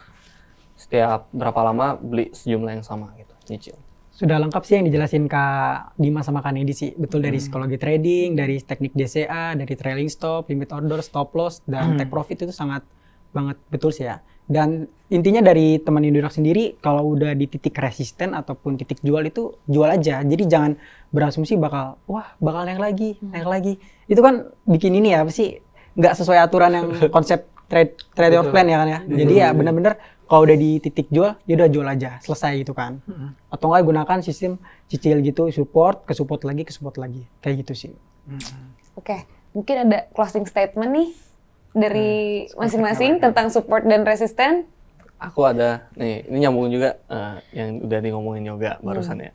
setiap berapa lama beli sejumlah yang sama gitu nyicil sudah lengkap sih yang dijelasin Kak Dimas sama Kak Nedi sih. Betul dari hmm. psikologi trading, dari teknik DCA, dari trailing stop, limit order, stop loss, dan hmm. take profit itu sangat banget betul sih ya. Dan intinya dari teman Indodoc sendiri, kalau udah di titik resisten ataupun titik jual itu jual aja. Jadi jangan berasumsi bakal wah bakal naik lagi, hmm. naik lagi. Itu kan bikin ini ya apa sih nggak sesuai aturan yang [LAUGHS] konsep trade trade of plan ya kan ya. Jadi ya hmm. benar-benar kalau udah di titik jual, ya udah jual aja, selesai gitu kan. Hmm. Atau nggak gunakan sistem cicil gitu, support, ke support lagi, ke support lagi, kayak gitu sih. Oke, okay. mungkin ada closing statement nih dari hmm, masing-masing tentang support dan resisten? Aku ada, nih ini nyambung juga uh, yang udah di ngomongin yoga hmm. barusan hmm. ya.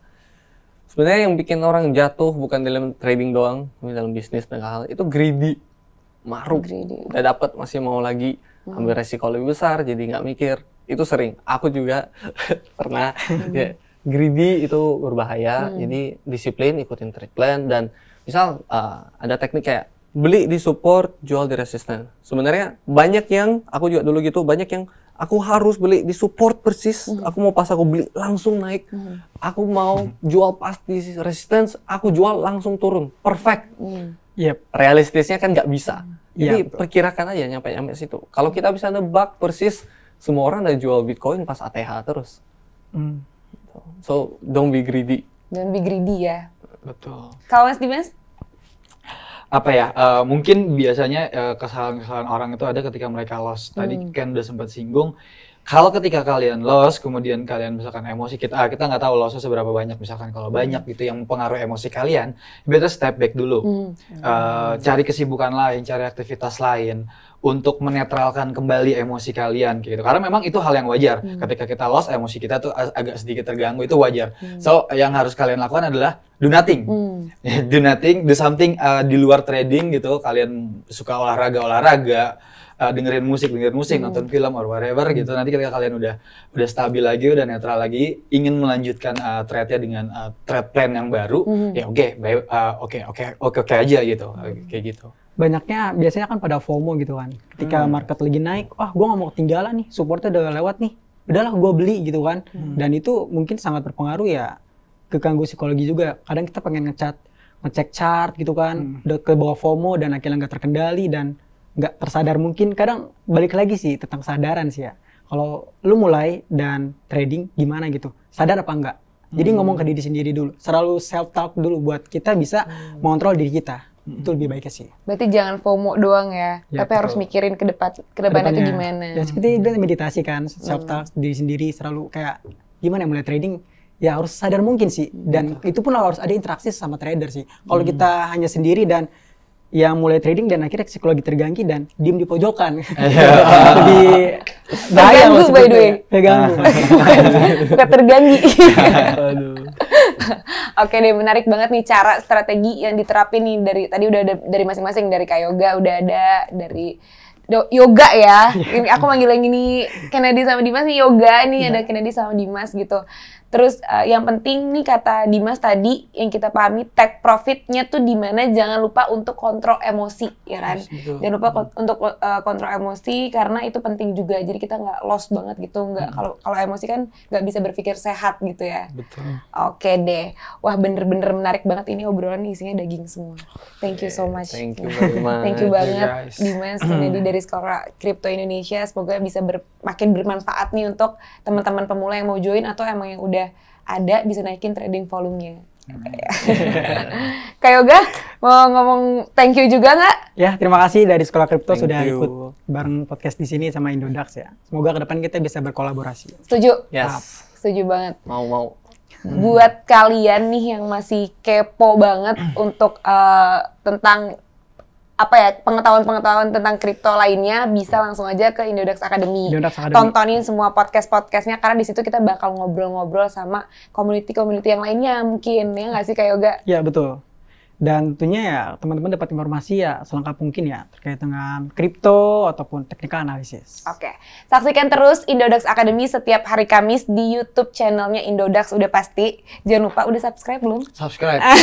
Sebenarnya yang bikin orang jatuh bukan dalam trading doang, tapi dalam bisnis dan hal itu greedy, maruk, greedy. udah dapat masih mau lagi hmm. ambil resiko lebih besar, jadi nggak mikir. Itu sering. Aku juga [LAUGHS] pernah. Hmm. ya, greedy itu berbahaya. Hmm. Jadi disiplin, ikutin trade plan dan misal uh, ada teknik kayak beli di support, jual di resistance Sebenarnya banyak yang aku juga dulu gitu, banyak yang aku harus beli di support persis. Mm Aku mau pas aku beli langsung naik. Mm Aku mau mm jual pas di resistance, aku jual langsung turun. Perfect. Mm. Yep. Realistisnya kan nggak bisa. Hmm. Jadi ya, perkirakan aja nyampe-nyampe situ. Kalau kita bisa nebak persis, semua orang udah jual Bitcoin pas ATH terus. Mm. So don't be greedy. Don't be greedy ya. Betul. Kalau Mas Dimas? apa ya uh, mungkin biasanya kesalahan kesalahan-kesalahan orang itu ada ketika mereka lost tadi hmm. kan udah sempat singgung kalau ketika kalian loss, kemudian kalian misalkan emosi kita, ah, kita nggak tahu lossnya seberapa banyak. Misalkan kalau hmm. banyak gitu yang pengaruh emosi kalian, better step back dulu. Hmm. Uh, cari kesibukan lain, cari aktivitas lain untuk menetralkan kembali emosi kalian gitu. Karena memang itu hal yang wajar. Hmm. Ketika kita loss emosi kita tuh agak sedikit terganggu itu wajar. Hmm. So yang harus kalian lakukan adalah do nothing. Hmm. [LAUGHS] do nothing, do something uh, di luar trading gitu. Kalian suka olahraga-olahraga uh, dengerin musik, dengerin musik, hmm. nonton film or whatever gitu. Nanti ketika kalian udah udah stabil lagi, udah netral lagi, ingin melanjutkan uh, threadnya dengan uh, thread plan yang baru, hmm. ya oke, oke, oke, oke, oke aja gitu, hmm. kayak gitu. Banyaknya biasanya kan pada FOMO gitu kan. Ketika hmm. market lagi naik, wah gue gak mau ketinggalan nih, supportnya udah lewat nih. Udahlah gue beli gitu kan. Hmm. Dan itu mungkin sangat berpengaruh ya keganggu psikologi juga. Kadang kita pengen ngecat ngecek chart gitu kan, hmm. udah ke bawah FOMO dan akhirnya nggak terkendali dan nggak tersadar mungkin kadang balik lagi sih tentang sadaran sih ya kalau lu mulai dan trading gimana gitu sadar apa enggak jadi hmm. ngomong ke diri sendiri dulu selalu self talk dulu buat kita bisa hmm. mengontrol diri kita hmm. itu lebih baik sih berarti jangan FOMO doang ya, ya tapi betul. harus mikirin ke depan ke depan itu gimana ya seperti itu meditasi kan self talk hmm. diri sendiri selalu kayak gimana ya mulai trading ya harus sadar mungkin sih dan Betul. itu pun harus ada interaksi sama trader sih kalau hmm. kita hanya sendiri dan yang mulai trading dan akhirnya psikologi terganggu dan diem di pojokan. di [LAUGHS] terganggu by the way. Terganggu. Bukan [LAUGHS] terganggu. [LAUGHS] Oke deh, menarik banget nih cara strategi yang diterapin nih dari tadi udah ada, dari masing-masing dari Kayoga udah ada dari do, yoga ya. Ini aku manggil yang ini Kennedy sama Dimas nih yoga nih iya. ada Kennedy sama Dimas gitu. Terus uh, yang penting nih kata Dimas tadi yang kita pahami take profitnya tuh di mana jangan lupa untuk kontrol emosi ya kan. Yes, jangan lupa kont untuk uh, kontrol emosi karena itu penting juga. Jadi kita nggak lost banget gitu. Nggak hmm. kalau kalau emosi kan nggak bisa berpikir sehat gitu ya. Betul. Oke deh. Wah bener-bener menarik banget ini obrolan isinya daging semua. Thank you so much. Thank you banget. [LAUGHS] Thank you banget Dimas Jadi [CLEARS THROAT] dari skora crypto Indonesia. Semoga bisa ber makin bermanfaat nih untuk teman-teman pemula yang mau join atau emang yang udah udah ada bisa naikin trading volumenya. Hmm. [LAUGHS] kayak Yoga, mau ngomong thank you juga nggak? Ya, terima kasih dari Sekolah Kripto thank sudah you. ikut bareng podcast di sini sama Indodax ya. Semoga ke depan kita bisa berkolaborasi. Setuju? Yes. Setuju banget. Mau mau. Buat kalian nih yang masih kepo banget untuk uh, tentang apa ya pengetahuan-pengetahuan tentang kripto lainnya bisa langsung aja ke Indodax Academy. Indodax Academy. Tontonin semua podcast-podcastnya karena di situ kita bakal ngobrol-ngobrol sama community-community yang lainnya mungkin ya nggak sih kayak Yoga? Iya betul. Dan tentunya ya teman-teman dapat informasi ya selengkap mungkin ya terkait dengan kripto ataupun teknikal analisis. Oke, saksikan terus Indodax Academy setiap hari Kamis di YouTube channelnya Indodax udah pasti. Jangan lupa udah subscribe belum? Subscribe. [LAUGHS]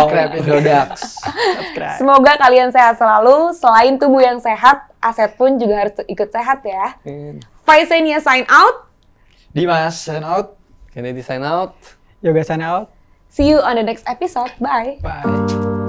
subscribe Indodax. subscribe. Semoga kalian sehat selalu. Selain tubuh yang sehat, aset pun juga harus ikut sehat ya. Hmm. Faisenia sign out. Dimas sign out. Kennedy sign out. Yoga sign out. See you on the next episode. Bye. Bye.